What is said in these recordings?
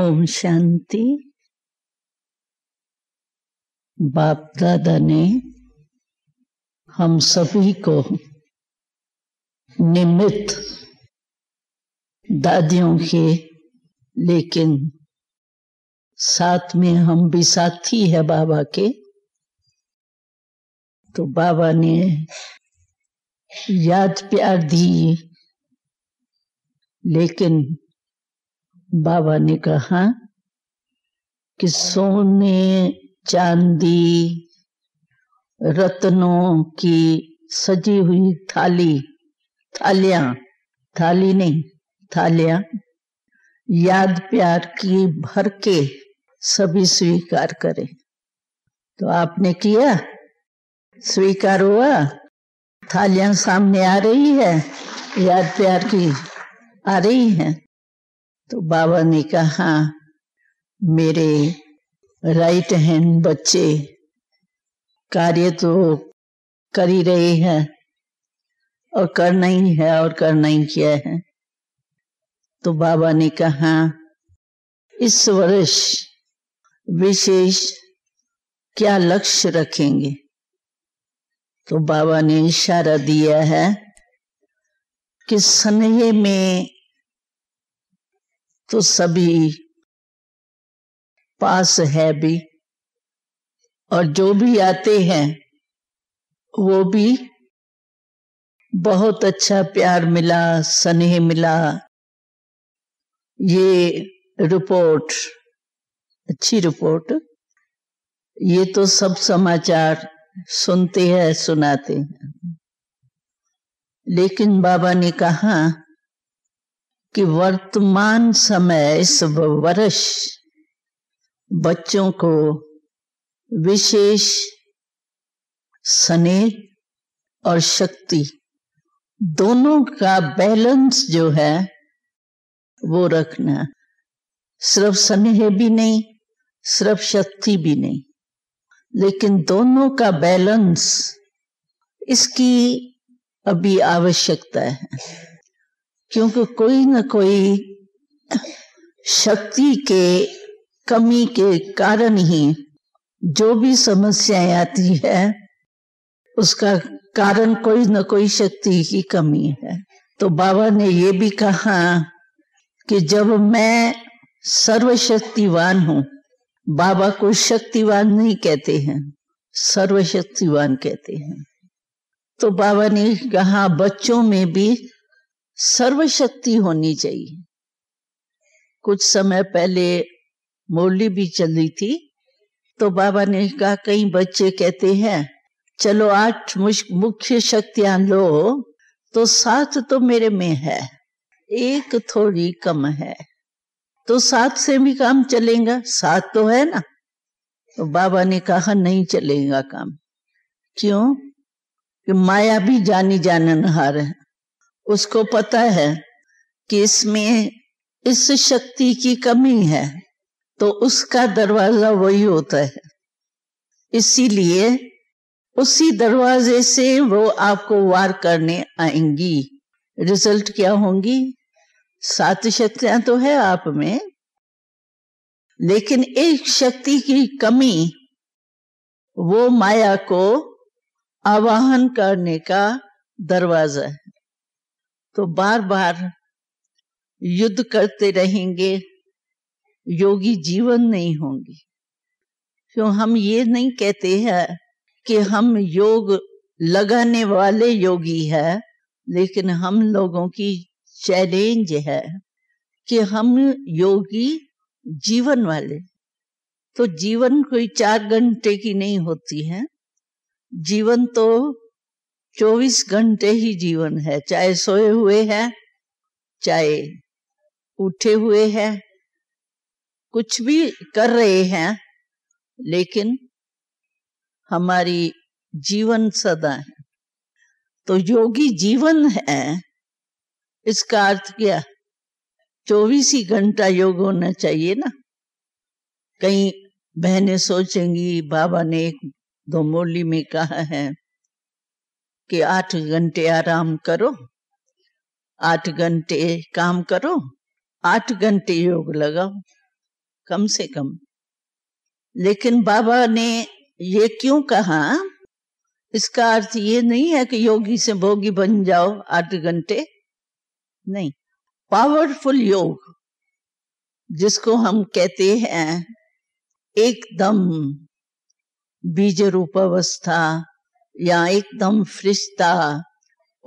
ओम शांति बाप दादा ने हम सभी को निमित दादियों के लेकिन साथ में हम भी साथी है बाबा के तो बाबा ने याद प्यार दी लेकिन बाबा ने कहा कि सोने चांदी रत्नों की सजी हुई थाली थालिया थाली नहीं थालिया याद प्यार की भर के सभी स्वीकार करें तो आपने किया स्वीकार हुआ थालियां सामने आ रही है याद प्यार की आ रही है तो बाबा ने कहा मेरे राइट हैंड बच्चे कार्य तो कर ही रहे हैं और करना ही है और करना ही किया है तो बाबा ने कहा इस वर्ष विशेष क्या लक्ष्य रखेंगे तो बाबा ने इशारा दिया है कि स्नेह में तो सभी पास है भी और जो भी आते हैं वो भी बहुत अच्छा प्यार मिला स्नेह मिला ये रिपोर्ट अच्छी रिपोर्ट ये तो सब समाचार सुनते हैं सुनाते हैं लेकिन बाबा ने कहा कि वर्तमान समय इस वर्ष बच्चों को विशेष स्नेह और शक्ति दोनों का बैलेंस जो है वो रखना सिर्फ स्नेह भी नहीं सिर्फ शक्ति भी नहीं लेकिन दोनों का बैलेंस इसकी अभी आवश्यकता है क्योंकि कोई न कोई शक्ति के कमी के कारण ही जो भी समस्याएं आती है उसका कारण कोई न कोई शक्ति की कमी है तो बाबा ने ये भी कहा कि जब मैं सर्वशक्तिवान हूं बाबा को शक्तिवान नहीं कहते हैं सर्वशक्तिवान कहते हैं तो बाबा ने कहा बच्चों में भी सर्वशक्ति होनी चाहिए कुछ समय पहले मुरली भी चली थी तो बाबा ने कहा कई बच्चे कहते हैं चलो आठ मुख्य शक्तियां लो तो सात तो मेरे में है एक थोड़ी कम है तो सात से भी काम चलेगा सात तो है ना तो बाबा ने कहा नहीं चलेगा काम क्यों कि माया भी जानी हार है उसको पता है कि इसमें इस शक्ति की कमी है तो उसका दरवाजा वही होता है इसीलिए उसी दरवाजे से वो आपको वार करने आएंगी रिजल्ट क्या होंगी सात शक्तियां तो है आप में लेकिन एक शक्ति की कमी वो माया को आवाहन करने का दरवाजा है तो बार बार युद्ध करते रहेंगे योगी जीवन नहीं होंगे क्यों हम ये नहीं कहते हैं कि हम योग लगाने वाले योगी है लेकिन हम लोगों की चैलेंज है कि हम योगी जीवन वाले तो जीवन कोई चार घंटे की नहीं होती है जीवन तो चौबीस घंटे ही जीवन है चाहे सोए हुए हैं चाहे उठे हुए हैं कुछ भी कर रहे हैं लेकिन हमारी जीवन सदा है तो योगी जीवन है इसका अर्थ क्या चौबीस ही घंटा योग होना चाहिए ना कहीं बहनें सोचेंगी बाबा ने एक धोमोली में कहा है कि आठ घंटे आराम करो आठ घंटे काम करो आठ घंटे योग लगाओ कम से कम लेकिन बाबा ने ये क्यों कहा इसका अर्थ ये नहीं है कि योगी से भोगी बन जाओ आठ घंटे नहीं पावरफुल योग जिसको हम कहते हैं एकदम बीज रूप अवस्था या एकदम फ्रिश्ता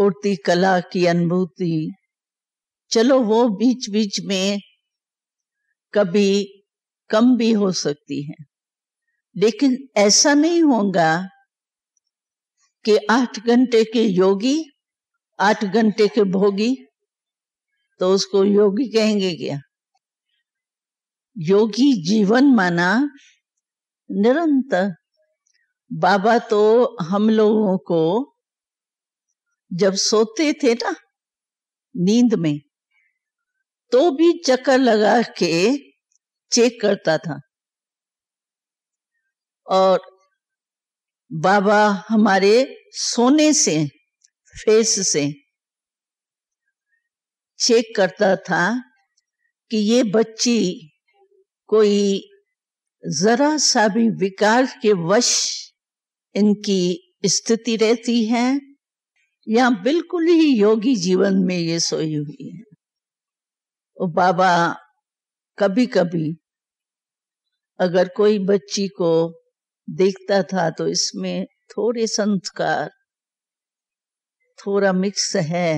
उड़ती कला की अनुभूति चलो वो बीच बीच में कभी कम भी हो सकती है लेकिन ऐसा नहीं होगा कि आठ घंटे के योगी आठ घंटे के भोगी तो उसको योगी कहेंगे क्या योगी जीवन माना निरंतर बाबा तो हम लोगों को जब सोते थे ना नींद में तो भी चक्कर लगा के चेक करता था और बाबा हमारे सोने से फेस से चेक करता था कि ये बच्ची कोई जरा सा भी विकार के वश इनकी स्थिति रहती है या बिल्कुल ही योगी जीवन में ये सोई हुई है और बाबा कभी कभी अगर कोई बच्ची को देखता था तो इसमें थोड़े संस्कार थोड़ा मिक्स है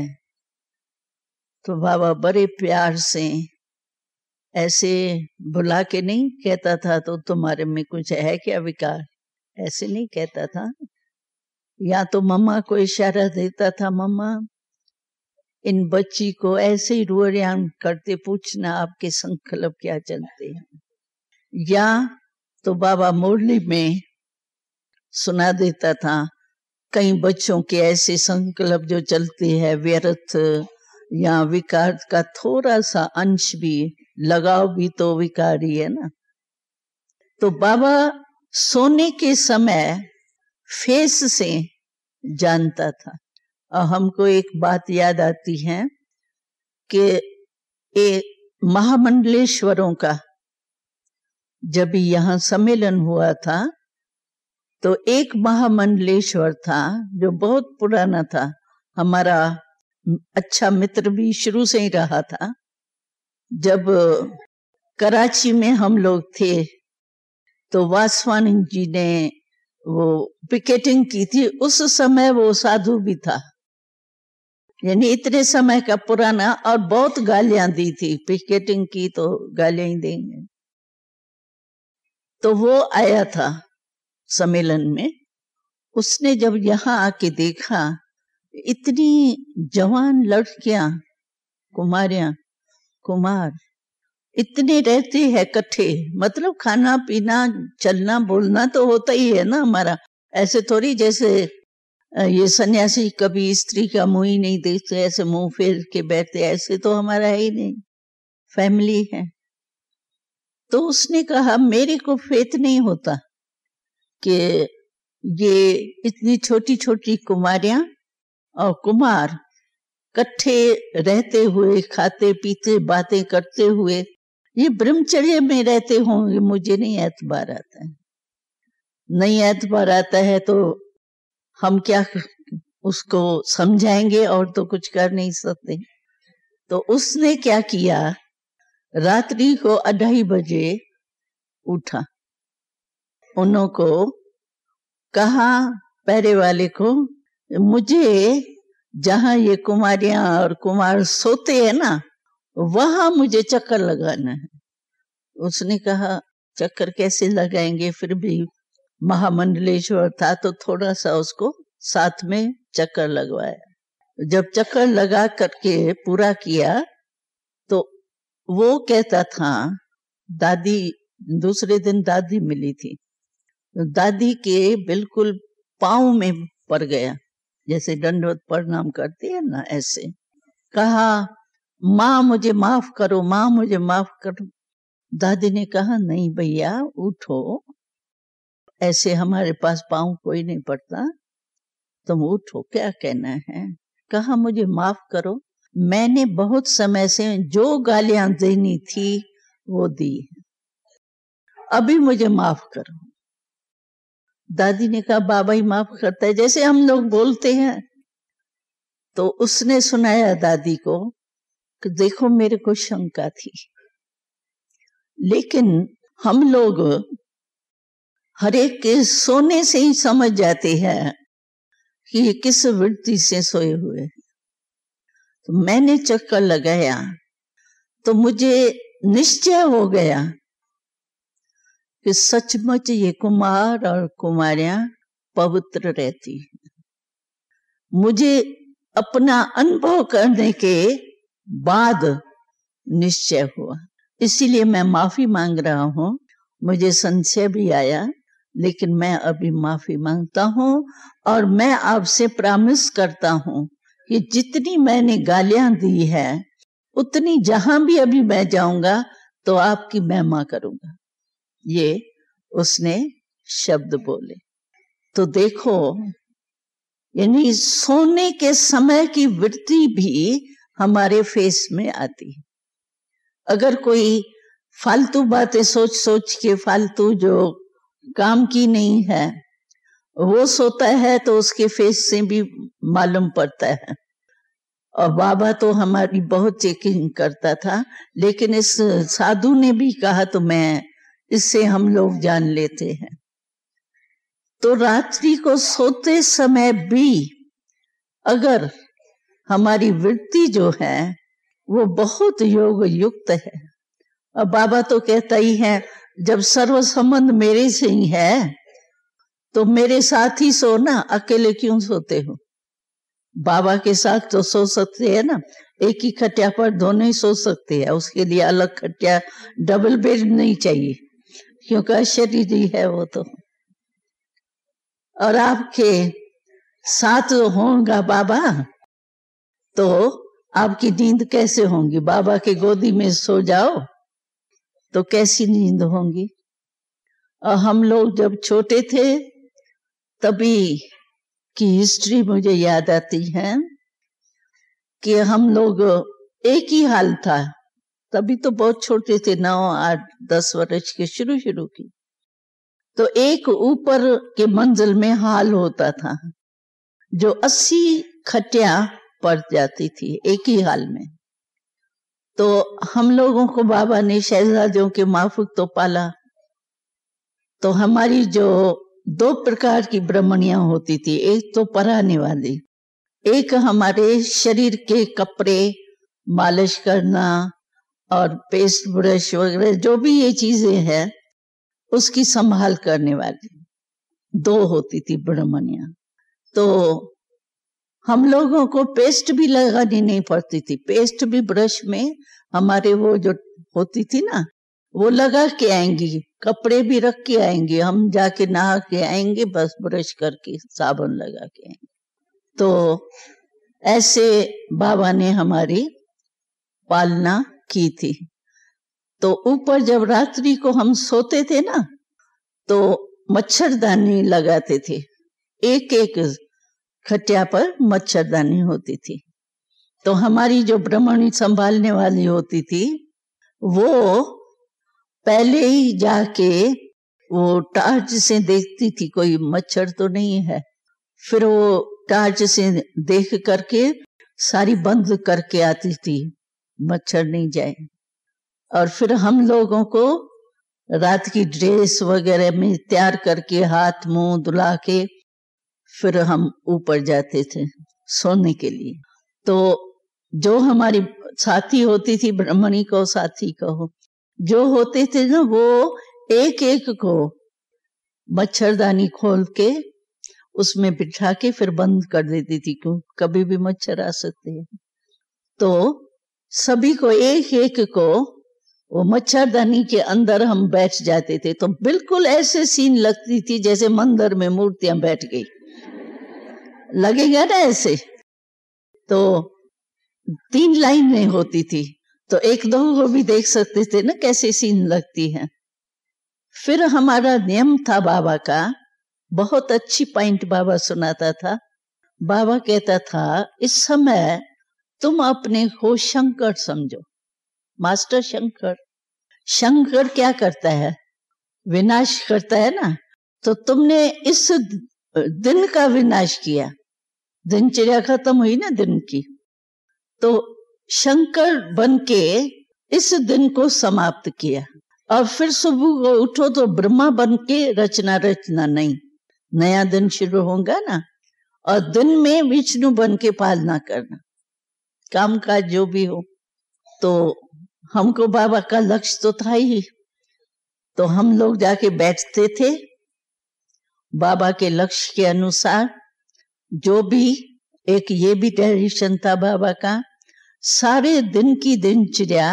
तो बाबा बड़े प्यार से ऐसे बुला के नहीं कहता था तो तुम्हारे में कुछ है क्या विकार ऐसे नहीं कहता था या तो मम्मा को इशारा देता था मम्मा इन बच्ची को ऐसे ही रुअरियाम करते पूछना आपके संकल्प क्या चलते हैं या तो बाबा मुरली में सुना देता था कई बच्चों के ऐसे संकल्प जो चलते है व्यर्थ या विकार का थोड़ा सा अंश भी लगाव भी तो विकारी है ना तो बाबा सोने के समय फेस से जानता था और हमको एक बात याद आती है कि एक महामंडलेश्वरों का जब यहाँ सम्मेलन हुआ था तो एक महामंडलेश्वर था जो बहुत पुराना था हमारा अच्छा मित्र भी शुरू से ही रहा था जब कराची में हम लोग थे तो वासवान जी ने वो पिकेटिंग की थी उस समय वो साधु भी था यानी इतने समय का पुराना और बहुत गालियां दी थी पिकेटिंग की तो गालियां ही देंगे तो वो आया था सम्मेलन में उसने जब यहाँ आके देखा इतनी जवान लड़कियां कुमारियां कुमार इतने रहते है कट्ठे मतलब खाना पीना चलना बोलना तो होता ही है ना हमारा ऐसे थोड़ी जैसे ये सन्यासी कभी स्त्री का मुंह ही नहीं देखते ऐसे मुंह फेर के बैठते ऐसे तो हमारा है ही नहीं फैमिली है तो उसने कहा मेरे को फेत नहीं होता कि ये इतनी छोटी छोटी कुमारियां और कुमार कट्ठे रहते हुए खाते पीते बातें करते हुए ये ब्रह्मचर्य में रहते होंगे मुझे नहीं एतबार आता है नहीं एतबार आता है तो हम क्या उसको समझाएंगे और तो कुछ कर नहीं सकते तो उसने क्या किया रात्रि को अढ़ाई बजे उठा उन्हों को कहा पहरे वाले को मुझे जहां ये कुमारियां और कुमार सोते हैं ना वहां मुझे चक्कर लगाना है उसने कहा चक्कर कैसे लगाएंगे फिर भी महामंडलेश्वर था तो थोड़ा सा उसको साथ में चक्कर लगवाया जब चक्कर लगा करके पूरा किया तो वो कहता था दादी दूसरे दिन दादी मिली थी दादी के बिल्कुल पाँव में पड़ गया जैसे दंडवत प्रणाम करते हैं ना ऐसे कहा माँ मुझे माफ करो माँ मुझे माफ करो दादी ने कहा नहीं भैया उठो ऐसे हमारे पास पाँव कोई नहीं पड़ता तुम उठो क्या कहना है कहा मुझे माफ करो मैंने बहुत समय से जो गालियां देनी थी वो दी अभी मुझे माफ करो दादी ने कहा बाबा ही माफ करता है जैसे हम लोग बोलते हैं तो उसने सुनाया दादी को कि देखो मेरे को शंका थी लेकिन हम लोग हर एक के सोने से ही समझ जाते हैं कि ये किस वृत्ति से सोए हुए तो मैंने चक्कर लगाया तो मुझे निश्चय हो गया कि सचमुच ये कुमार और कुमारियां पवित्र रहती मुझे अपना अनुभव करने के बाद निश्चय हुआ इसीलिए मैं माफी मांग रहा हूँ मुझे संशय भी आया लेकिन मैं अभी माफी मांगता हूँ और मैं आपसे प्रामिस करता हूँ कि जितनी मैंने गालियां दी है उतनी जहां भी अभी मैं जाऊंगा तो आपकी महिमा करूंगा ये उसने शब्द बोले तो देखो यानी सोने के समय की वृत्ति भी हमारे फेस में आती है अगर कोई फालतू बातें सोच सोच के फालतू जो काम की नहीं है वो सोता है तो उसके फेस से भी मालूम पड़ता है और बाबा तो हमारी बहुत चेकिंग करता था लेकिन इस साधु ने भी कहा तो मैं इससे हम लोग जान लेते हैं तो रात्रि को सोते समय भी अगर हमारी वृत्ति जो है वो बहुत योग युक्त है और बाबा तो कहता ही है जब सर्व संबंध मेरे से ही है तो मेरे साथ ही सो ना अकेले क्यों सोते हो बाबा के साथ तो सो सकते हैं ना एक ही खटिया पर दोनों ही सो सकते हैं उसके लिए अलग खटिया डबल बेड नहीं चाहिए क्योंकि आश्चर्य जी है वो तो और आपके साथ होगा बाबा तो आपकी नींद कैसे होंगी बाबा के गोदी में सो जाओ तो कैसी नींद होंगी और हम लोग जब छोटे थे तभी की हिस्ट्री मुझे याद आती है कि हम लोग एक ही हाल था तभी तो बहुत छोटे थे नौ आठ दस वर्ष के शुरू शुरू की तो एक ऊपर के मंजिल में हाल होता था जो अस्सी खटिया पड़ जाती थी एक ही हाल में तो हम लोगों को बाबा ने शहजादों के माफुक तो पाला तो हमारी जो दो प्रकार की ब्रह्मणिया होती थी एक तो पराने वाली एक हमारे शरीर के कपड़े मालिश करना और पेस्ट ब्रश वगैरह जो भी ये चीजें हैं उसकी संभाल करने वाली दो होती थी ब्रह्मणिया तो हम लोगों को पेस्ट भी लगानी नहीं पड़ती थी पेस्ट भी ब्रश में हमारे वो जो होती थी ना वो लगा के आएंगी कपड़े भी रख के आएंगे हम जाके नहा के आएंगे बस ब्रश करके साबुन लगा के आएंगे तो ऐसे बाबा ने हमारी पालना की थी तो ऊपर जब रात्रि को हम सोते थे ना तो मच्छरदानी लगाते थे एक एक खटिया पर मच्छरदानी होती थी तो हमारी जो ब्राह्मणी संभालने वाली होती थी वो पहले ही जाके वो टार्च से देखती थी कोई मच्छर तो नहीं है फिर वो टार्च से देख करके सारी बंद करके आती थी मच्छर नहीं जाए और फिर हम लोगों को रात की ड्रेस वगैरह में तैयार करके हाथ मुंह धुला के फिर हम ऊपर जाते थे सोने के लिए तो जो हमारी साथी होती थी ब्राह्मणी को साथी कहो जो होते थे ना वो एक एक को मच्छरदानी खोल के उसमें बिठा के फिर बंद कर देती थी क्यों कभी भी मच्छर आ सकते हैं तो सभी को एक एक को वो मच्छरदानी के अंदर हम बैठ जाते थे तो बिल्कुल ऐसे सीन लगती थी जैसे मंदिर में मूर्तियां बैठ गई लगेगा ना ऐसे तो तीन लाइन में होती थी तो एक दो को भी देख सकते थे ना कैसे सीन लगती है फिर हमारा नियम था बाबा का बहुत अच्छी पॉइंट बाबा सुनाता था बाबा कहता था इस समय तुम अपने को शंकर समझो मास्टर शंकर शंकर क्या करता है विनाश करता है ना तो तुमने इस दिन का विनाश किया दिनचर्या खत्म हुई ना दिन की तो शंकर बन के इस दिन को समाप्त किया और फिर सुबह उठो तो ब्रह्मा बन के रचना रचना नहीं नया दिन शुरू होगा ना और दिन में विष्णु बन के पालना करना काम काज जो भी हो तो हमको बाबा का लक्ष्य तो था ही तो हम लोग जाके बैठते थे बाबा के लक्ष्य के अनुसार जो भी एक ये भी था बाबा का सारे दिन की दिनचर्या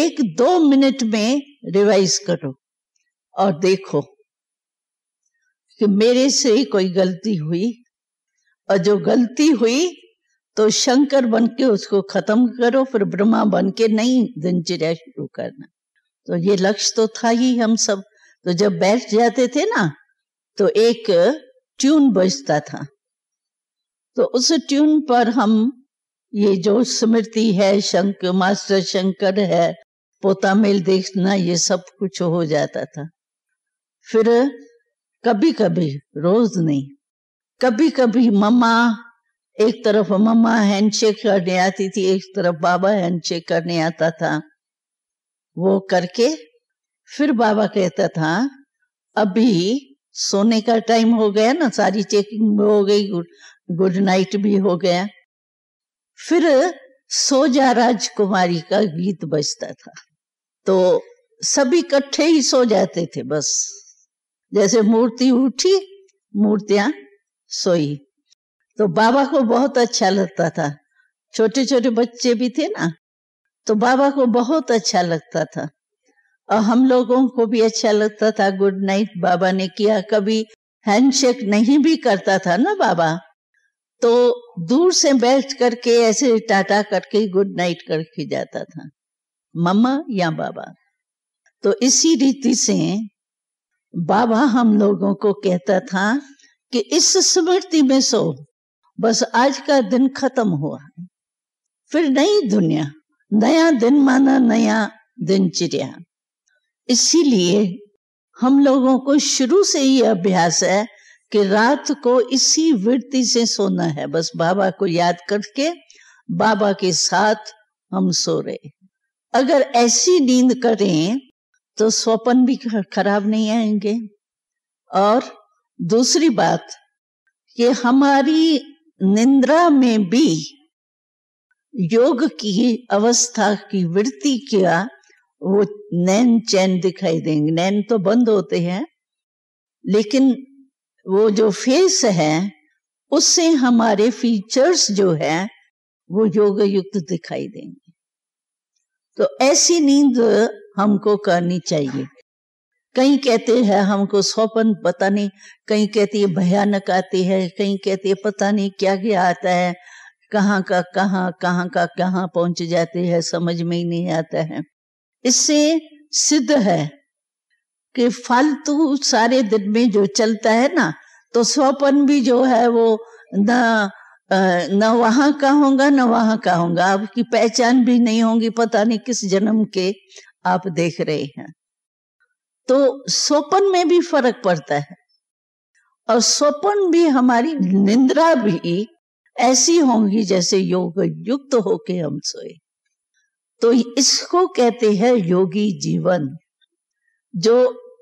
एक दो मिनट में रिवाइज करो और देखो कि मेरे से ही कोई गलती हुई और जो गलती हुई तो शंकर बन के उसको खत्म करो फिर ब्रह्मा बन के नई दिनचर्या शुरू करना तो ये लक्ष्य तो था ही हम सब तो जब बैठ जाते थे ना तो एक ट्यून बजता था तो उस ट्यून पर हम ये जो स्मृति है शंकर मास्टर शंकर है पोता मेल देखना ये सब कुछ हो जाता था फिर कभी कभी रोज नहीं कभी कभी मम्मा एक तरफ मम्मा हैंडशेक करने आती थी एक तरफ बाबा हैंडशेक करने आता था वो करके फिर बाबा कहता था अभी सोने का टाइम हो गया ना सारी चेकिंग हो गई गुड नाइट भी हो गया फिर सो जा राजकुमारी का गीत बजता था तो सभी इकट्ठे ही सो जाते थे बस जैसे मूर्ति उठी मूर्तियां सोई तो बाबा को बहुत अच्छा लगता था छोटे छोटे बच्चे भी थे ना तो बाबा को बहुत अच्छा लगता था और हम लोगों को भी अच्छा लगता था गुड नाइट बाबा ने किया कभी हैंडशेक नहीं भी करता था ना बाबा तो दूर से बैठ करके ऐसे टाटा करके गुड नाइट करके जाता था मम्मा या बाबा तो इसी रीति से बाबा हम लोगों को कहता था कि इस स्मृति में सो बस आज का दिन खत्म हुआ है फिर नई दुनिया नया दिन माना नया दिनचर्या इसीलिए हम लोगों को शुरू से ही अभ्यास है कि रात को इसी वृत्ति से सोना है बस बाबा को याद करके बाबा के साथ हम सो रहे अगर ऐसी नींद करें तो स्वपन भी खराब नहीं आएंगे और दूसरी बात कि हमारी निंद्रा में भी योग की अवस्था की वृत्ति क्या वो नैन चैन दिखाई देंगे नैन तो बंद होते हैं लेकिन वो जो फेस है उससे हमारे फीचर्स जो है वो योग युक्त दिखाई देंगे तो ऐसी नींद हमको करनी चाहिए कहीं कहते हैं हमको स्वपन पता नहीं कहीं कहती है भयानक आती है कहीं कहती है पता नहीं क्या क्या आता है कहाँ का कहाँ कहाँ का कहाँ पहुंच जाते हैं समझ में ही नहीं आता है इससे सिद्ध है कि फालतू सारे दिन में जो चलता है ना तो स्वपन भी जो है वो न न वहां का होगा न वहां का होगा आपकी पहचान भी नहीं होगी पता नहीं किस जन्म के आप देख रहे हैं तो स्वपन में भी फर्क पड़ता है और स्वपन भी हमारी निंद्रा भी ऐसी होंगी जैसे योग युक्त होके हम सोए तो इसको कहते हैं योगी जीवन जो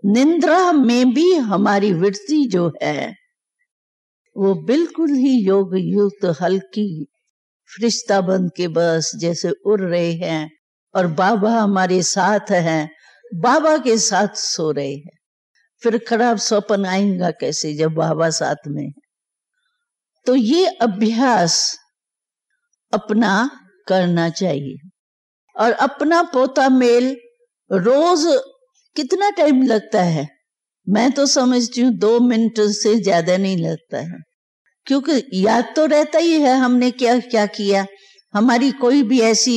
निंद्रा में भी हमारी वृत्ति जो है वो बिल्कुल ही योग युक्त हल्की फरिश्ता बन के बस जैसे उड़ रहे हैं और बाबा हमारे साथ हैं बाबा के साथ सो रहे हैं फिर खराब सौपन आएगा कैसे जब बाबा साथ में है तो ये अभ्यास अपना करना चाहिए और अपना पोता मेल रोज कितना टाइम लगता है मैं तो समझती हूँ दो मिनट से ज्यादा नहीं लगता है क्योंकि याद तो रहता ही है हमने क्या क्या किया हमारी कोई भी ऐसी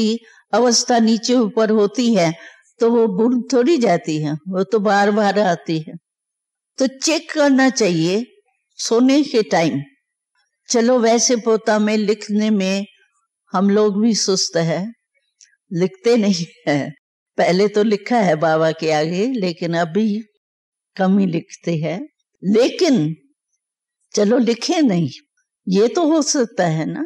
अवस्था नीचे ऊपर होती है तो वो भूल थोड़ी जाती है वो तो बार बार आती है तो चेक करना चाहिए सोने के टाइम चलो वैसे पोता में लिखने में हम लोग भी सुस्त है लिखते नहीं है पहले तो लिखा है बाबा के आगे लेकिन अभी कम ही लिखते हैं लेकिन चलो लिखे नहीं ये तो हो सकता है ना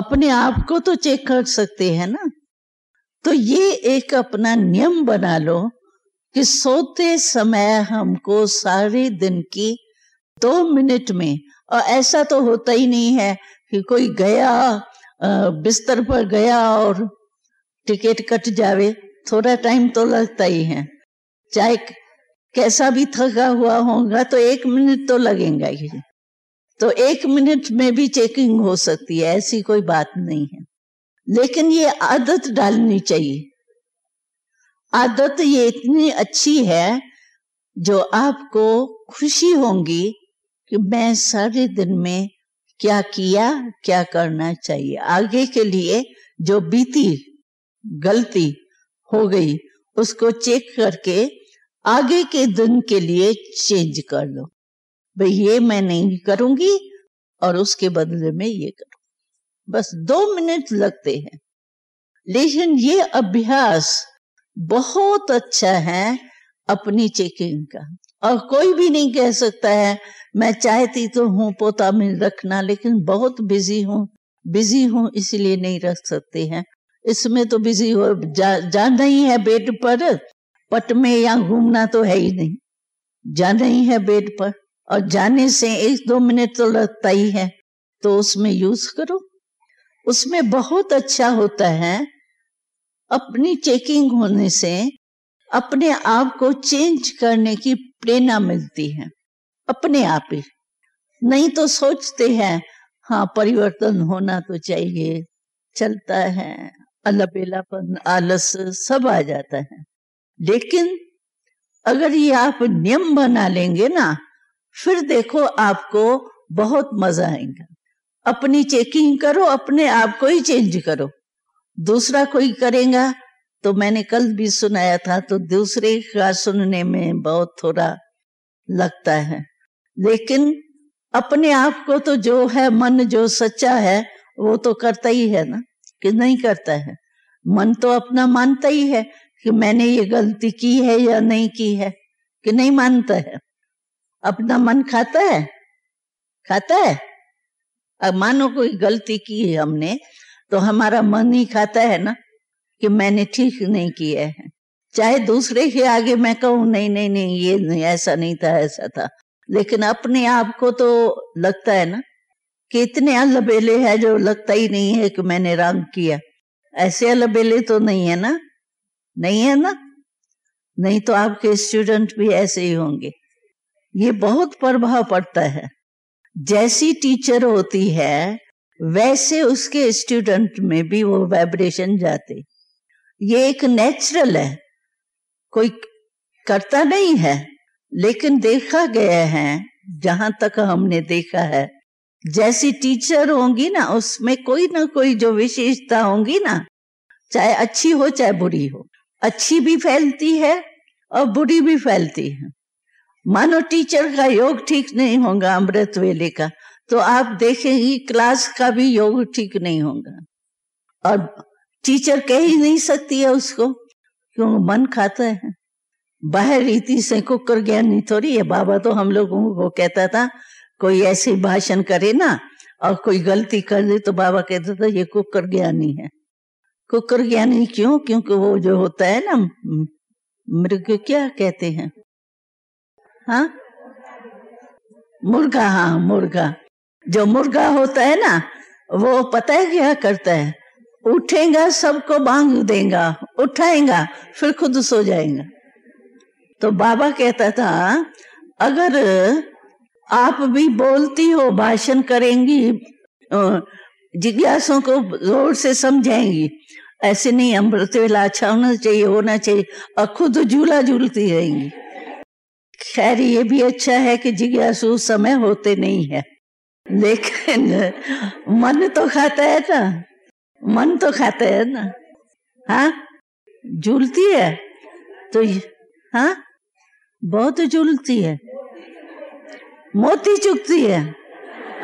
अपने आप को तो चेक कर सकते हैं ना तो ये एक अपना नियम बना लो कि सोते समय हमको सारे दिन की दो मिनट में और ऐसा तो होता ही नहीं है कि कोई गया बिस्तर पर गया और टिकट कट जावे थोड़ा टाइम तो लगता ही है चाहे कैसा भी थका हुआ होगा तो एक मिनट तो लगेगा ही तो एक मिनट में भी चेकिंग हो सकती है ऐसी कोई बात नहीं है लेकिन ये आदत डालनी चाहिए आदत ये इतनी अच्छी है जो आपको खुशी होंगी कि मैं सारे दिन में क्या किया क्या करना चाहिए आगे के लिए जो बीती गलती हो गई उसको चेक करके आगे के दिन के लिए चेंज कर लो भाई ये मैं नहीं करूंगी और उसके बदले में ये करूंगी बस दो मिनट लगते हैं लेकिन ये अभ्यास बहुत अच्छा है अपनी चेकिंग का और कोई भी नहीं कह सकता है मैं चाहती तो हूँ पोता में रखना लेकिन बहुत बिजी हूँ बिजी हूँ इसलिए नहीं रख सकते हैं इसमें तो बिजी हो जा, नहीं है बेड पर पट में या घूमना तो है ही नहीं जाना ही है बेड पर और जाने से एक दो मिनट तो लगता ही है तो उसमें यूज करो उसमें बहुत अच्छा होता है अपनी चेकिंग होने से अपने आप को चेंज करने की प्रेरणा मिलती है अपने आप ही नहीं तो सोचते हैं हाँ परिवर्तन होना तो चाहिए चलता है अलबेलापन आलस सब आ जाता है लेकिन अगर ये आप नियम बना लेंगे ना फिर देखो आपको बहुत मजा आएगा अपनी चेकिंग करो अपने आप को ही चेंज करो दूसरा कोई करेगा तो मैंने कल भी सुनाया था तो दूसरे का सुनने में बहुत थोड़ा लगता है लेकिन अपने आप को तो जो है मन जो सच्चा है वो तो करता ही है ना कि नहीं करता है मन तो अपना मानता ही है कि मैंने ये गलती की है या नहीं की है कि नहीं मानता है अपना मन खाता है खाता है अब मानो कोई गलती की है हमने तो हमारा मन ही खाता है ना कि मैंने ठीक नहीं किया है चाहे दूसरे के आगे मैं कहूं नहीं नहीं नहीं ये नहीं ऐसा नहीं था ऐसा था लेकिन अपने आप को तो लगता है ना कितने अलबेले हैं जो लगता ही नहीं है कि मैंने रंग किया ऐसे अलबेले तो नहीं है ना नहीं है ना नहीं तो आपके स्टूडेंट भी ऐसे ही होंगे ये बहुत प्रभाव पड़ता है जैसी टीचर होती है वैसे उसके स्टूडेंट में भी वो वाइब्रेशन जाते ये एक नेचुरल है कोई करता नहीं है लेकिन देखा गया है जहां तक हमने देखा है जैसी टीचर होंगी ना उसमें कोई ना कोई जो विशेषता होंगी ना चाहे अच्छी हो चाहे बुरी हो अच्छी भी फैलती है और बुरी भी फैलती है मानो टीचर का योग ठीक नहीं होगा अमृत वेले का तो आप देखेंगे क्लास का भी योग ठीक नहीं होगा और टीचर कह ही नहीं सकती है उसको क्यों मन खाता है बाहर रीति से कुकर ज्ञानी थोड़ी है बाबा तो हम लोगों को कहता था कोई ऐसे भाषण करे ना और कोई गलती कर दे तो बाबा कहते थे ये कुकर ज्ञानी है कुकर ज्ञानी क्यों क्योंकि वो जो होता है ना मृग क्या कहते हैं हाँ मुर्गा हाँ मुर्गा जो मुर्गा होता है ना वो पता है क्या करता है उठेगा सबको बांग देगा उठाएगा फिर खुद सो जाएगा तो बाबा कहता था अगर आप भी बोलती हो भाषण करेंगी जिज्ञासों को जोर से समझाएंगी ऐसे नहीं अमृत वेला अच्छा होना चाहिए होना चाहिए और खुद झूला झूलती रहेंगी खैर ये भी अच्छा है कि जिज्ञासु समय होते नहीं है लेकिन मन तो खाता है ना मन तो खाता है ना हाँ झूलती है तो हाँ बहुत झूलती है मोती चुकती है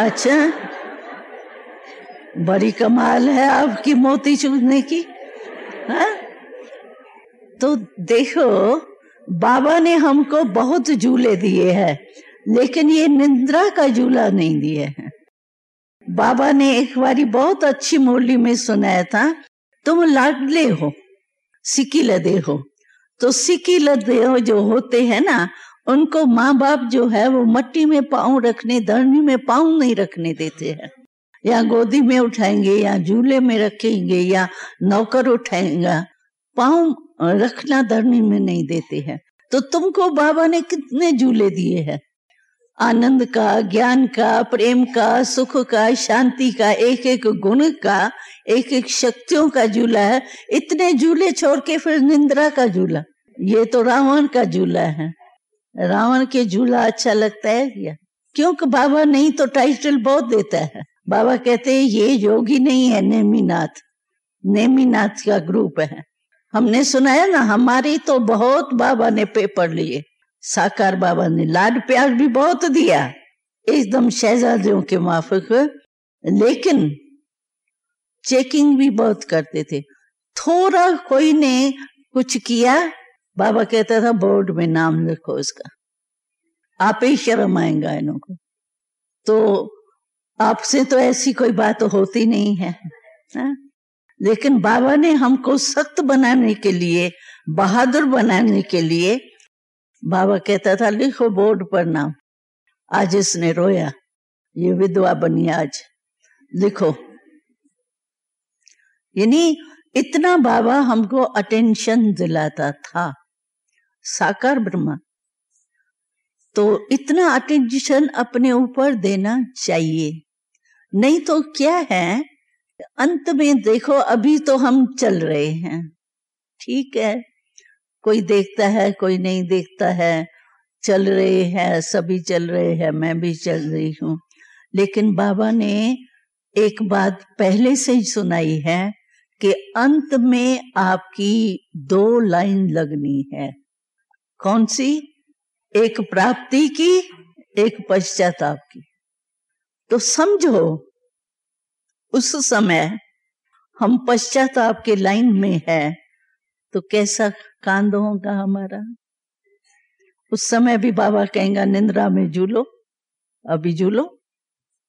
अच्छा बड़ी कमाल है आपकी मोती चुकने की हा? तो देखो बाबा ने हमको बहुत झूले दिए हैं लेकिन ये निंद्रा का झूला नहीं दिए है बाबा ने एक बारी बहुत अच्छी मुरली में सुनाया था तुम लाडले हो सिकी लदे हो तो सिकी लदे हो जो होते हैं ना उनको माँ बाप जो है वो मट्टी में पाँव रखने धरनी में पाँव नहीं रखने देते हैं या गोदी में उठाएंगे या झूले में रखेंगे या नौकर उठाएगा पाँव रखना धरनी में नहीं देते हैं तो तुमको बाबा ने कितने झूले दिए हैं आनंद का ज्ञान का प्रेम का सुख का शांति का एक एक गुण का एक एक शक्तियों का झूला है इतने झूले छोड़ के फिर निंद्रा का झूला ये तो रावण का झूला है रावण के झूला अच्छा लगता है क्या क्योंकि बाबा नहीं तो टाइटल बहुत देता है बाबा कहते हैं ये योगी नहीं है नेमीनाथ नेमीनाथ का ग्रुप है हमने सुनाया ना हमारी तो बहुत बाबा ने पेपर लिए साकार बाबा ने लाड प्यार भी बहुत दिया एकदम शहजादियों के माफिक लेकिन चेकिंग भी बहुत करते थे थोड़ा कोई ने कुछ किया बाबा कहता था बोर्ड में नाम लिखो इसका आप ही शर्म आएगा इन को तो आपसे तो ऐसी कोई बात होती नहीं है ना? लेकिन बाबा ने हमको सख्त बनाने के लिए बहादुर बनाने के लिए बाबा कहता था लिखो बोर्ड पर नाम आज इसने रोया ये विधवा बनी आज लिखो यानी इतना बाबा हमको अटेंशन दिलाता था साकार ब्रह्म तो इतना अटेंशन अपने ऊपर देना चाहिए नहीं तो क्या है अंत में देखो अभी तो हम चल रहे हैं ठीक है कोई देखता है कोई नहीं देखता है चल रहे हैं सभी चल रहे हैं मैं भी चल रही हूं लेकिन बाबा ने एक बात पहले से ही सुनाई है कि अंत में आपकी दो लाइन लगनी है कौन सी एक प्राप्ति की एक पश्चाताप की तो समझो उस समय हम पश्चाताप के लाइन में है तो कैसा कांद होगा हमारा उस समय भी बाबा कहेंगे निंद्रा में झूलो अभी झूलो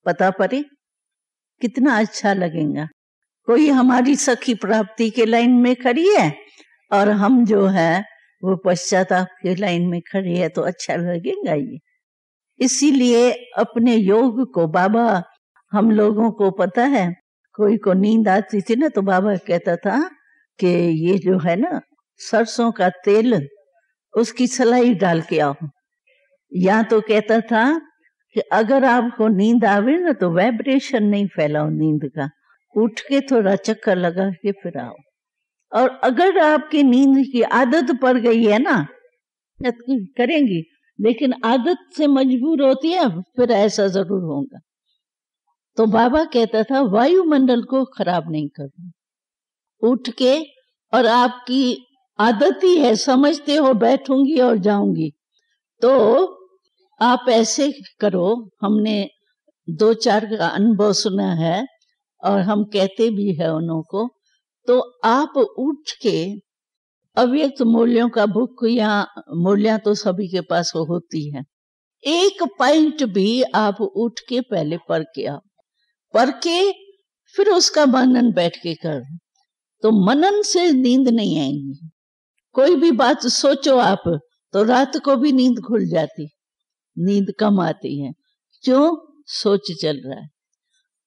पता पड़े कितना अच्छा लगेगा कोई हमारी सखी प्राप्ति के लाइन में खड़ी है और हम जो है वो पश्चाताप आपके लाइन में खड़ी है तो अच्छा लगेगा ये इसीलिए अपने योग को बाबा हम लोगों को पता है कोई को नींद आती थी ना तो बाबा कहता था कि ये जो है ना सरसों का तेल उसकी सलाई डाल के आओ या तो कहता था कि अगर आपको नींद आवे ना तो वाइब्रेशन नहीं फैलाओ नींद का उठ के थोड़ा चक्कर लगा के फिर आओ और अगर आपकी नींद की आदत पड़ गई है ना करेंगी लेकिन आदत से मजबूर होती है फिर ऐसा जरूर होगा तो बाबा कहता था वायुमंडल को खराब नहीं करना उठ के और आपकी आदत ही है समझते हो बैठूंगी और जाऊंगी तो आप ऐसे करो हमने दो चार का अनुभव सुना है और हम कहते भी है उनको तो आप उठ के अव्यक्त मूल्यों का बुक या मूल्या तो सभी के पास होती है एक पॉइंट भी आप उठ के पहले पढ़ के आओ पढ़ के फिर उसका मनन बैठ के कर तो मनन से नींद नहीं आएंगी कोई भी बात सोचो आप तो रात को भी नींद खुल जाती नींद कम आती है क्यों सोच चल रहा है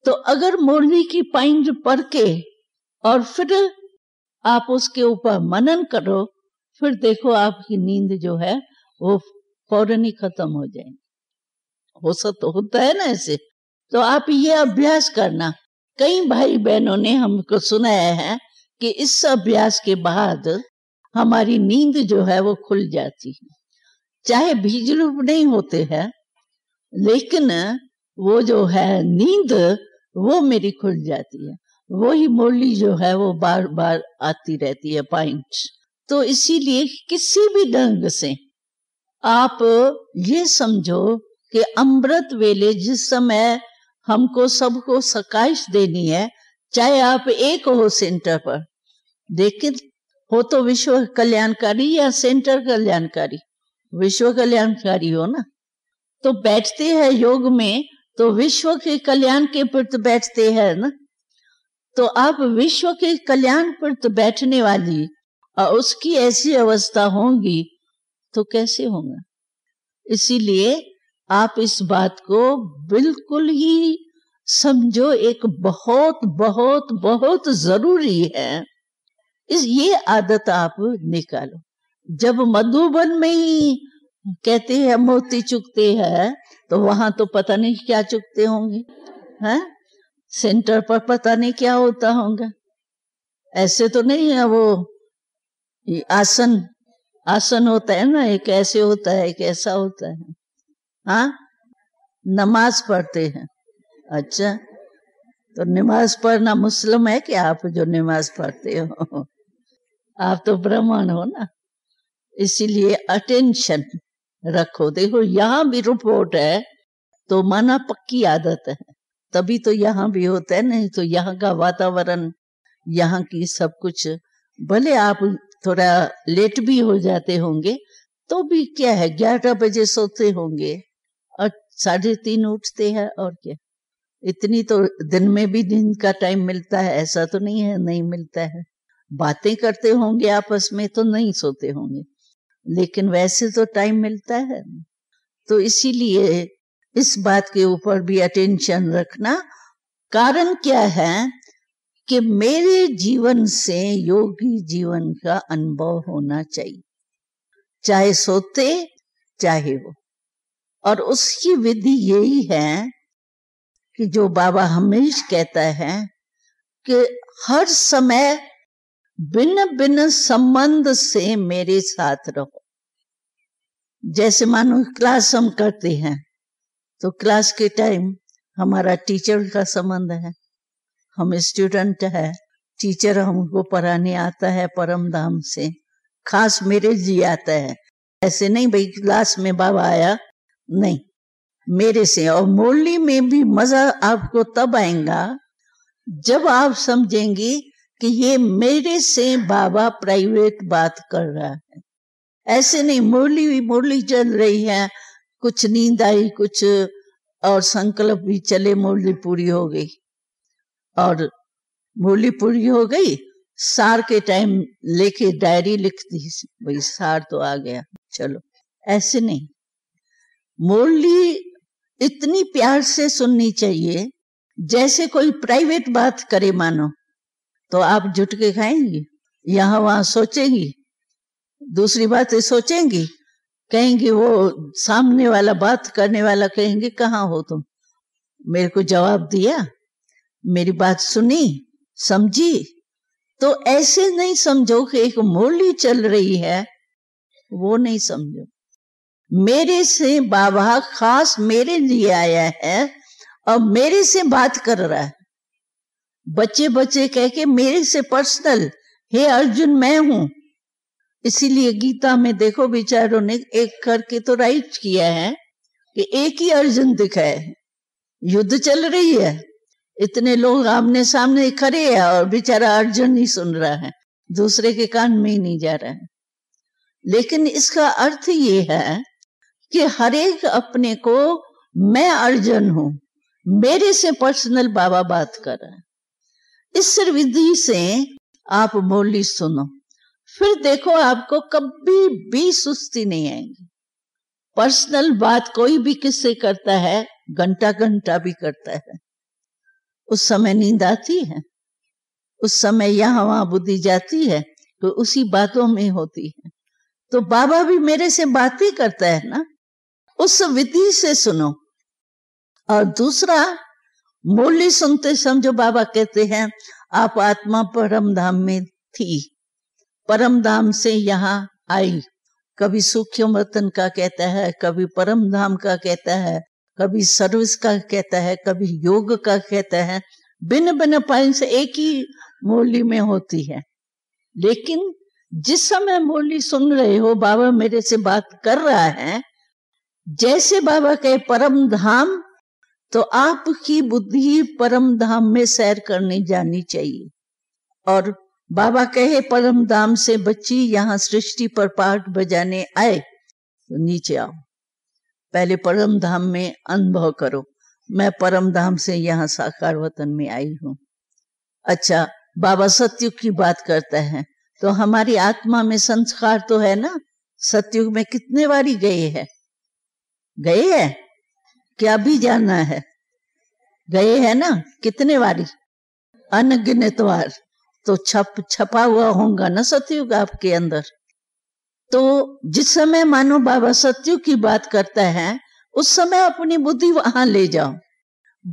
तो अगर मुरली की पाइंट पढ़ के और फिर आप उसके ऊपर मनन करो फिर देखो आपकी नींद जो है वो फौरन ही खत्म हो जाएगी हो सकता तो होता है ना ऐसे तो आप ये अभ्यास करना कई भाई बहनों ने हमको सुनाया है कि इस अभ्यास के बाद हमारी नींद जो है वो खुल जाती है चाहे बीज रूप नहीं होते हैं लेकिन वो जो है नींद वो मेरी खुल जाती है वो ही मुरली जो है वो बार बार आती रहती है पॉइंट तो इसीलिए किसी भी ढंग से आप ये समझो कि अमृत वेले जिस समय हमको सबको सकाइश देनी है चाहे आप एक हो सेंटर पर लेकिन हो तो विश्व कल्याणकारी या सेंटर कल्याणकारी विश्व कल्याणकारी हो ना तो बैठते हैं योग में तो विश्व के कल्याण के प्रति बैठते हैं ना तो आप विश्व के कल्याण पर तो बैठने वाली और उसकी ऐसी अवस्था होगी तो कैसे होगा इसीलिए आप इस बात को बिल्कुल ही समझो एक बहुत बहुत बहुत जरूरी है इस ये आदत आप निकालो जब मधुबन में ही कहते हैं मोती चुकते हैं तो वहां तो पता नहीं क्या चुकते होंगे हैं सेंटर पर पता नहीं क्या होता होगा ऐसे तो नहीं है वो आसन आसन होता है ना एक ऐसे होता है एक ऐसा होता है हाँ नमाज पढ़ते हैं अच्छा तो नमाज पढ़ना मुस्लिम है क्या आप जो नमाज पढ़ते हो आप तो ब्राह्मण हो ना इसीलिए अटेंशन रखो देखो यहाँ भी रिपोर्ट है तो माना पक्की आदत है तभी तो यहाँ भी होता है नहीं तो यहाँ का वातावरण यहाँ की सब कुछ भले आप थोड़ा लेट भी हो जाते होंगे तो भी क्या है ग्यारह बजे सोते होंगे और साढ़े तीन उठते हैं और क्या इतनी तो दिन में भी दिन का टाइम मिलता है ऐसा तो नहीं है नहीं मिलता है बातें करते होंगे आपस में तो नहीं सोते होंगे लेकिन वैसे तो टाइम मिलता है तो इसीलिए इस बात के ऊपर भी अटेंशन रखना कारण क्या है कि मेरे जीवन से योगी जीवन का अनुभव होना चाहिए चाहे सोते चाहे वो और उसकी विधि यही है कि जो बाबा हमेश कहता है कि हर समय बिन बिन संबंध से मेरे साथ रहो जैसे मानो क्लास हम करते हैं तो क्लास के टाइम हमारा टीचर का संबंध है हम स्टूडेंट है टीचर हमको पढ़ाने आता है परम धाम से खास मेरे जी आता है ऐसे नहीं भाई क्लास में बाबा आया नहीं मेरे से और मुरली में भी मजा आपको तब आएगा जब आप समझेंगे कि ये मेरे से बाबा प्राइवेट बात कर रहा है ऐसे नहीं मुरली मुरली चल रही है कुछ नींद आई कुछ और संकल्प भी चले मुरली पूरी हो गई और मुरली पूरी हो गई सार के टाइम लेके डायरी लिख दी भाई सार तो आ गया चलो ऐसे नहीं मुरली इतनी प्यार से सुननी चाहिए जैसे कोई प्राइवेट बात करे मानो तो आप जुटके खाएंगी यहां वहां सोचेंगी दूसरी बात सोचेंगी कहेंगे वो सामने वाला बात करने वाला कहेंगे कहाँ हो तुम मेरे को जवाब दिया मेरी बात सुनी समझी तो ऐसे नहीं समझो कि एक मोली चल रही है वो नहीं समझो मेरे से बाबा खास मेरे लिए आया है और मेरे से बात कर रहा है बच्चे बच्चे कह के मेरे से पर्सनल हे अर्जुन मैं हूं इसीलिए गीता में देखो विचारों ने एक करके तो राइट किया है कि एक ही अर्जुन दिखाए युद्ध चल रही है इतने लोग आमने सामने खड़े हैं और बेचारा अर्जुन ही सुन रहा है दूसरे के कान में ही नहीं जा रहा है लेकिन इसका अर्थ ये है कि हरेक अपने को मैं अर्जुन हूं मेरे से पर्सनल बाबा बात कर रहा है इस विधि से आप बोली सुनो फिर देखो आपको कभी भी सुस्ती नहीं आएगी पर्सनल बात कोई भी किससे करता है घंटा घंटा भी करता है उस समय नींद आती है उस समय यहां वहां बुद्धि जाती है तो उसी बातों में होती है तो बाबा भी मेरे से बात ही करता है ना उस विधि से सुनो और दूसरा मूल्य सुनते समझो बाबा कहते हैं आप आत्मा परम धाम में थी परम धाम से यहाँ आई कभी सूक्ष्म रतन का कहता है कभी परम धाम का कहता है कभी सर्विस का कहता है कभी योग का कहता है बिन भिन्न से एक ही मूली में होती है लेकिन जिस समय मूली सुन रहे हो बाबा मेरे से बात कर रहा है जैसे बाबा कहे परम धाम तो आपकी बुद्धि परम धाम में सैर करने जानी चाहिए और बाबा कहे परम धाम से बच्ची यहाँ सृष्टि पर पाठ बजाने आए तो नीचे आओ पहले परम धाम में अनुभव करो मैं परम धाम से यहाँ साकार वतन में आई हूँ अच्छा बाबा सत्युग की बात करता है तो हमारी आत्मा में संस्कार तो है ना सत्युग में कितने बारी गए है गए है क्या भी जाना है गए है ना कितने बारी अनगिनत बार तो छप छपा हुआ होगा ना सतयुग आपके अंदर तो जिस समय मानो बाबा सत्यु की बात करता है उस समय अपनी बुद्धि वहां ले जाओ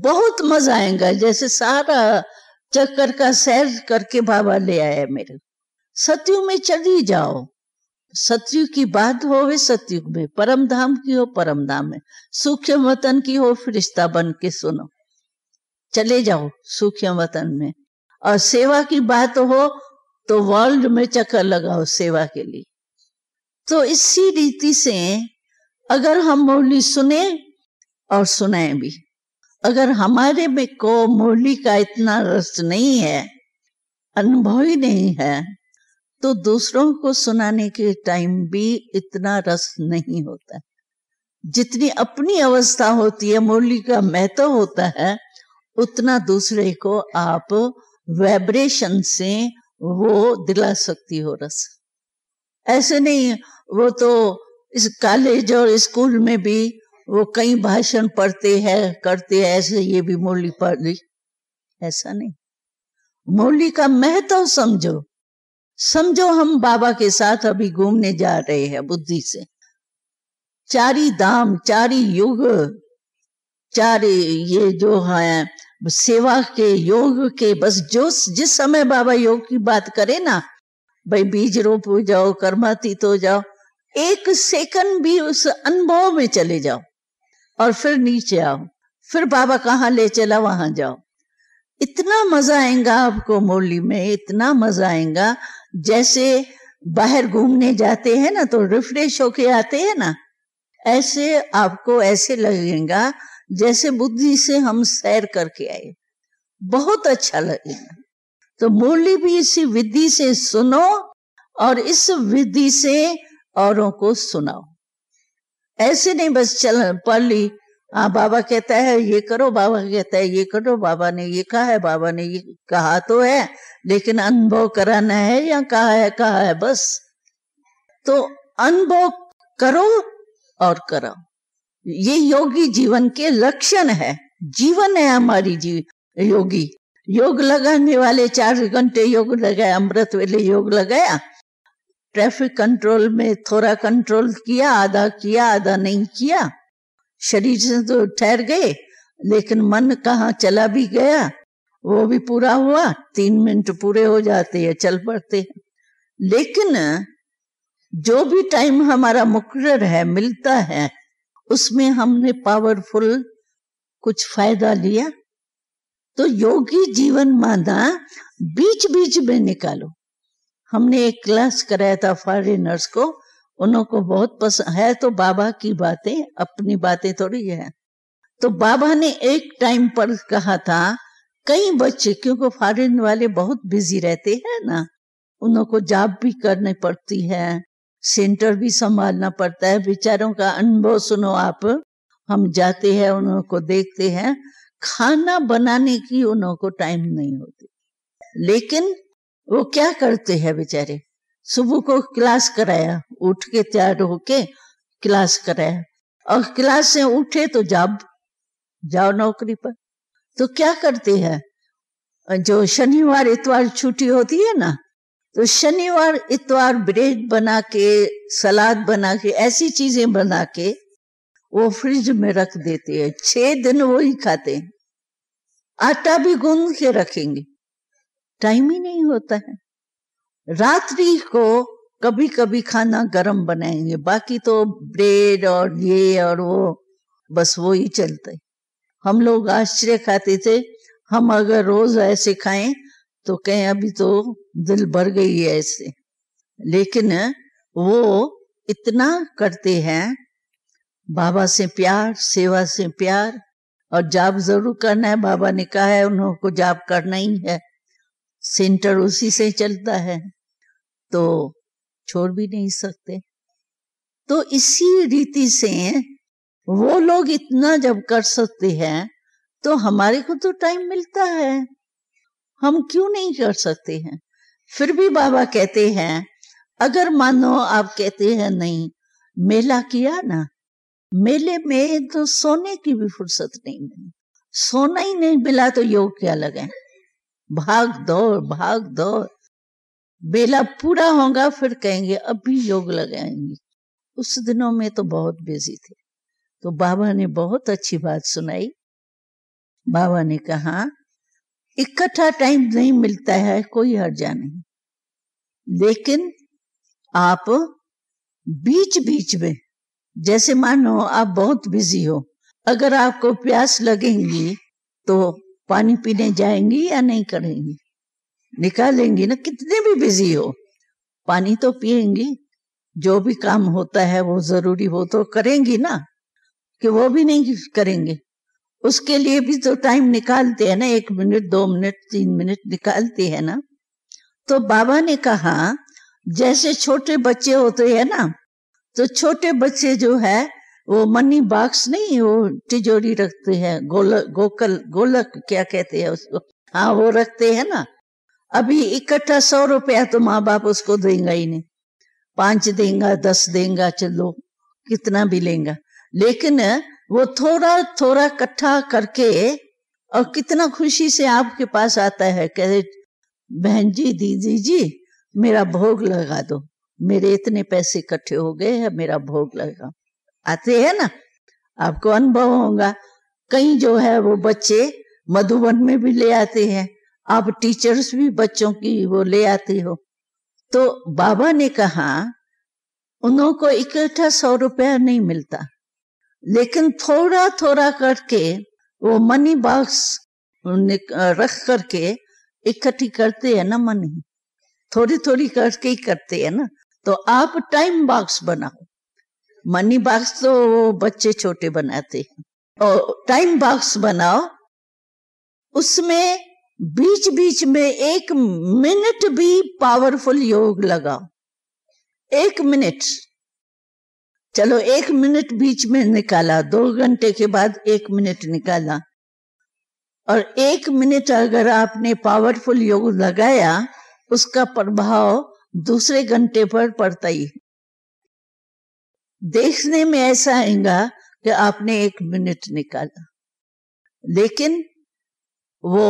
बहुत मजा आएगा जैसे सारा चक्कर का सैर करके बाबा ले आया मेरे सत्यु में चली जाओ सत्यु की बात हो वे सत्यु में परम धाम की हो परम धाम में सूक्ष्म वतन की हो रिश्ता बन के सुनो चले जाओ सूक्ष्म वतन में और सेवा की बात हो तो वर्ल्ड में चक्कर लगाओ सेवा के लिए तो इसी रीति से अगर हम मुरली सुने और सुनाए भी अगर हमारे में को मुरली का इतना रस नहीं है अनुभव ही नहीं है तो दूसरों को सुनाने के टाइम भी इतना रस नहीं होता जितनी अपनी अवस्था होती है मुरली का महत्व होता है उतना दूसरे को आप वाइब्रेशन से वो दिला सकती हो रस ऐसे नहीं वो तो इस कॉलेज और स्कूल में भी वो कई भाषण पढ़ते हैं करते हैं ऐसे ये भी मूली पढ़ ली ऐसा नहीं मूली का महत्व समझो समझो हम बाबा के साथ अभी घूमने जा रहे हैं बुद्धि से चारी दाम चारी युग चारी ये जो है सेवा के योग के बस जो जिस समय बाबा योग की बात करे ना भाई बीज रोप हो जाओ कर्मातीत हो जाओ एक सेकंड भी उस अनुभव में चले जाओ और फिर नीचे आओ फिर बाबा कहाँ ले चला वहां जाओ इतना मजा आएगा आपको मोली में इतना मजा आएगा जैसे बाहर घूमने जाते हैं ना तो रिफ्रेश होके आते हैं ना ऐसे आपको ऐसे लगेगा जैसे बुद्धि से हम सैर करके आए बहुत अच्छा लगेगा तो मुरली भी इसी विधि से सुनो और इस विधि से औरों को सुनाओ ऐसे नहीं बस चल पढ़ ली हाँ बाबा कहता है ये करो बाबा कहता है ये करो बाबा ने ये कहा है बाबा ने ये कहा तो है लेकिन अनुभव कराना है या कहा है कहा है बस तो अनुभव करो और कराओ ये योगी जीवन के लक्षण है जीवन है हमारी जीव योगी योग लगाने वाले चार घंटे योग लगाया अमृत वेले योग लगाया ट्रैफिक कंट्रोल में थोड़ा कंट्रोल किया आधा किया आधा नहीं किया शरीर से तो ठहर गए लेकिन मन कहाँ चला भी गया वो भी पूरा हुआ तीन मिनट पूरे हो जाते हैं चल पड़ते हैं लेकिन जो भी टाइम हमारा मुकर है मिलता है उसमें हमने पावरफुल कुछ फायदा लिया तो योगी जीवन माधा बीच बीच में निकालो हमने एक क्लास कराया था फॉरेनर्स को उनको बहुत पसंद है तो बाबा की बातें अपनी बातें थोड़ी है तो बाबा ने एक टाइम पर कहा था कई बच्चे क्योंकि फॉरेन वाले बहुत बिजी रहते हैं ना उनको जॉब भी करनी पड़ती है सेंटर भी संभालना पड़ता है बेचारों का अनुभव सुनो आप हम जाते हैं उनको देखते हैं खाना बनाने की उनको टाइम नहीं होती लेकिन वो क्या करते हैं बेचारे सुबह को क्लास कराया उठ के तैयार होके क्लास कराया और क्लास से उठे तो जाब जाओ नौकरी पर तो क्या करते हैं जो शनिवार इतवार छुट्टी होती है ना तो शनिवार इतवार ब्रेड बना के सलाद बना के ऐसी चीजें बना के वो फ्रिज में रख देते हैं छह दिन वो ही खाते हैं आटा भी गूंद के रखेंगे टाइम ही नहीं होता है रात्रि को कभी कभी खाना गरम बनाएंगे बाकी तो ब्रेड और ये और वो बस वो ही चलते हम लोग आश्चर्य खाते थे हम अगर रोज ऐसे खाएं तो कहें अभी तो दिल भर गई है इससे लेकिन वो इतना करते हैं बाबा से प्यार सेवा से प्यार और जाप जरूर करना है बाबा ने कहा है को जाप करना ही है सेंटर उसी से चलता है तो छोड़ भी नहीं सकते तो इसी रीति से वो लोग इतना जब कर सकते हैं तो हमारे को तो टाइम मिलता है हम क्यों नहीं कर सकते हैं फिर भी बाबा कहते हैं अगर मानो आप कहते हैं नहीं मेला किया ना मेले में तो सोने की भी फुर्सत नहीं मिली सोना ही नहीं मिला तो योग क्या लगे भाग दौड़ भाग दौड़ बेला पूरा होगा फिर कहेंगे अब भी योग लगाएंगे उस दिनों में तो बहुत बिजी थे तो बाबा ने बहुत अच्छी बात सुनाई बाबा ने कहा इकट्ठा टाइम नहीं मिलता है कोई हर्जा नहीं लेकिन आप बीच बीच में जैसे मानो आप बहुत बिजी हो अगर आपको प्यास लगेंगी तो पानी पीने जाएंगी या नहीं करेंगी निकालेंगी ना कितने भी बिजी हो पानी तो पिएंगी जो भी काम होता है वो जरूरी हो तो करेंगी ना कि वो भी नहीं करेंगे उसके लिए भी तो टाइम निकालते हैं ना एक मिनट दो मिनट तीन मिनट निकालते हैं ना तो बाबा ने कहा जैसे छोटे बच्चे होते हैं ना तो छोटे बच्चे जो है वो मनी बॉक्स नहीं वो तिजोरी रखते हैं गोलक गोकल गोलक क्या कहते हैं उसको हाँ वो रखते हैं ना अभी इकट्ठा सौ रुपया तो माँ बाप उसको देंगे ही नहीं पांच देंगे दस देंगे चलो कितना भी लेंगे लेकिन वो थोड़ा थोड़ा इकट्ठा करके और कितना खुशी से आपके पास आता है कहे बहन जी दीदी जी मेरा भोग लगा दो मेरे इतने पैसे इकट्ठे हो गए हैं मेरा भोग लगा आते हैं ना आपको अनुभव होगा कई जो है वो बच्चे मधुबन में भी ले आते हैं आप टीचर्स भी बच्चों की वो ले आते हो तो बाबा ने कहा उन्हों को इकट्ठा सौ रुपया नहीं मिलता लेकिन थोड़ा थोड़ा करके वो मनी बॉक्स रख करके इकट्ठी करते है ना मनी थोड़ी थोड़ी करके ही करते है ना तो आप टाइम बॉक्स बनाओ मनी बॉक्स तो वो बच्चे छोटे बनाते हैं और टाइम बॉक्स बनाओ उसमें बीच बीच में एक मिनट भी पावरफुल योग लगाओ एक मिनट चलो एक मिनट बीच में निकाला दो घंटे के बाद एक मिनट निकाला और एक मिनट अगर आपने पावरफुल योग लगाया उसका प्रभाव दूसरे घंटे पर पड़ता ही देखने में ऐसा आएगा कि आपने एक मिनट निकाला लेकिन वो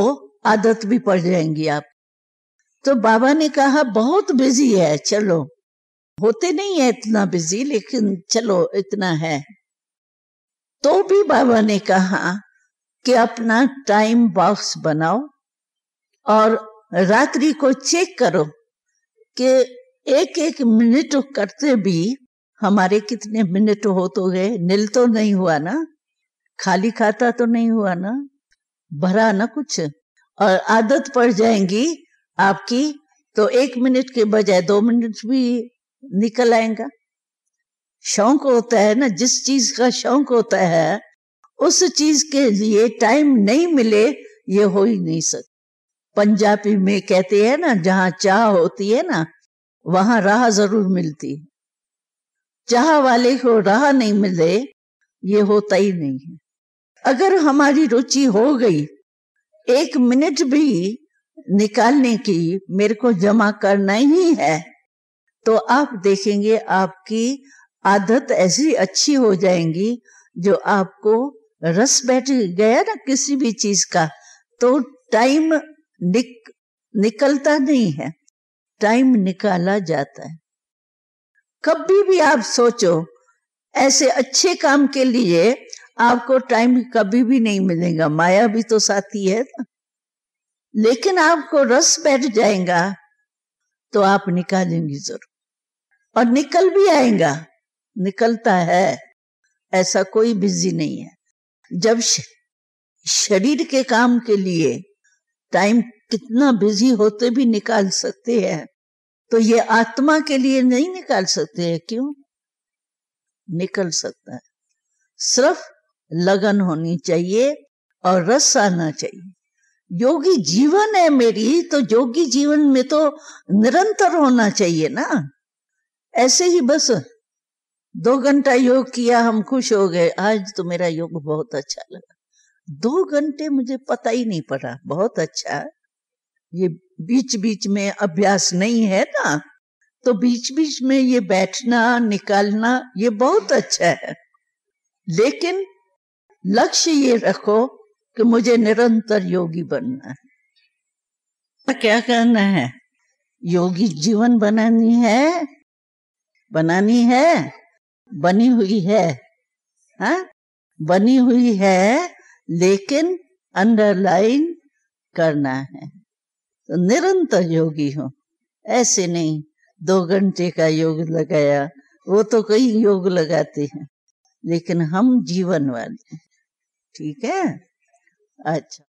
आदत भी पड़ जाएंगी आप तो बाबा ने कहा बहुत बिजी है चलो होते नहीं है इतना बिजी लेकिन चलो इतना है तो भी बाबा ने कहा कि अपना टाइम बॉक्स बनाओ और रात्रि को चेक करो कि एक एक मिनट करते भी हमारे कितने मिनट हो तो गए नील तो नहीं हुआ ना खाली खाता तो नहीं हुआ ना भरा ना कुछ और आदत पड़ जाएंगी आपकी तो एक मिनट के बजाय दो मिनट भी निकल आएगा शौक होता है ना जिस चीज का शौक होता है उस चीज के लिए टाइम नहीं मिले ये हो ही नहीं सकता पंजाबी में कहते हैं ना जहां चाह होती है ना वहां राह जरूर मिलती है चाह वाले को राह नहीं मिले ये होता ही नहीं है अगर हमारी रुचि हो गई एक मिनट भी निकालने की मेरे को जमा करना ही है तो आप देखेंगे आपकी आदत ऐसी अच्छी हो जाएंगी जो आपको रस बैठ गया ना किसी भी चीज का तो टाइम निक, निकलता नहीं है टाइम निकाला जाता है कभी भी आप सोचो ऐसे अच्छे काम के लिए आपको टाइम कभी भी नहीं मिलेगा माया भी तो साथी है ना लेकिन आपको रस बैठ जाएगा तो आप निकालेंगी जरूर और निकल भी आएगा निकलता है ऐसा कोई बिजी नहीं है जब शरीर के काम के लिए टाइम कितना बिजी होते भी निकाल सकते हैं तो ये आत्मा के लिए नहीं निकाल सकते हैं क्यों निकल सकता है सिर्फ लगन होनी चाहिए और रस आना चाहिए योगी जीवन है मेरी तो योगी जीवन में तो निरंतर होना चाहिए ना ऐसे ही बस दो घंटा योग किया हम खुश हो गए आज तो मेरा योग बहुत अच्छा लगा दो घंटे मुझे पता ही नहीं पड़ा बहुत अच्छा ये बीच बीच में अभ्यास नहीं है ना तो बीच बीच में ये बैठना निकालना ये बहुत अच्छा है लेकिन लक्ष्य ये रखो कि मुझे निरंतर योगी बनना है क्या करना है योगी जीवन बनानी है बनानी है बनी हुई है हा? बनी हुई है लेकिन अंडरलाइन करना है तो निरंतर योगी हो ऐसे नहीं दो घंटे का योग लगाया वो तो कई योग लगाते हैं लेकिन हम जीवन वाले ठीक है अच्छा